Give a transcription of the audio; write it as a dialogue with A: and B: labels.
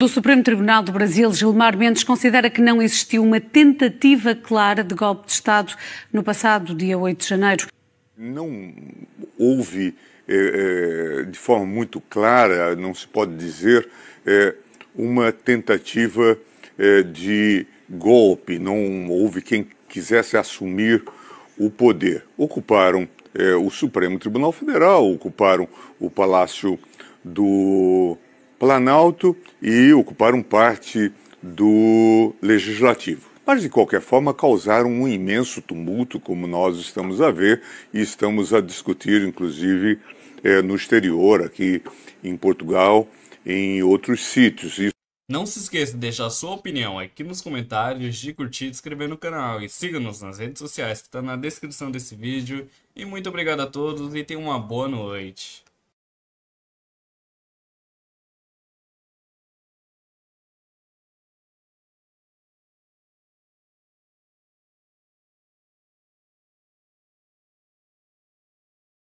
A: do Supremo Tribunal do Brasil, Gilmar Mendes, considera que não existiu uma tentativa clara de golpe de Estado no passado dia 8 de janeiro.
B: Não houve, é, de forma muito clara, não se pode dizer, é, uma tentativa é, de golpe. Não houve quem quisesse assumir o poder. Ocuparam o Supremo Tribunal Federal, ocuparam o Palácio do Planalto e ocuparam parte do Legislativo. Mas, de qualquer forma, causaram um imenso tumulto, como nós estamos a ver e estamos a discutir, inclusive, é, no exterior, aqui em Portugal, em outros sítios.
C: Não se esqueça de deixar sua opinião aqui nos comentários, de curtir, de inscrever no canal e siga-nos nas redes sociais que está na descrição desse vídeo. E muito obrigado a todos e tenha uma boa noite.